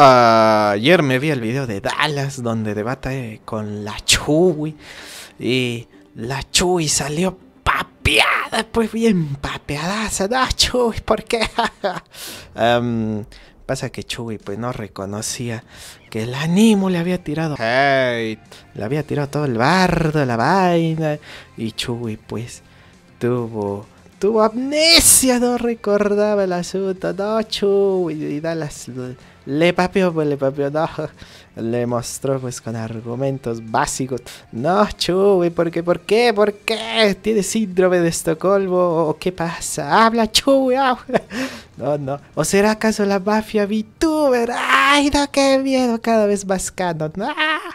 Ayer me vi el video de Dallas donde debate con la Chuy. Y la Chuy salió papeada, pues bien papeada, No, ah, Chuy, ¿por qué? Em, pasa que Chuy pues no reconocía que el ánimo le había tirado. le había tirado todo el bardo, la vaina. Y Chuy pues tuvo tuvo amnesia, no recordaba el asunto, no, chu, y, las... le papió, pues le papió, no, le mostró pues con argumentos básicos, no, y ¿por qué, por qué, por qué? ¿Tiene síndrome de Estocolmo o qué pasa? Habla, y No, no, ¿o será acaso la mafia VTuber? Ay, no, qué miedo, cada vez más canon. no. Ah.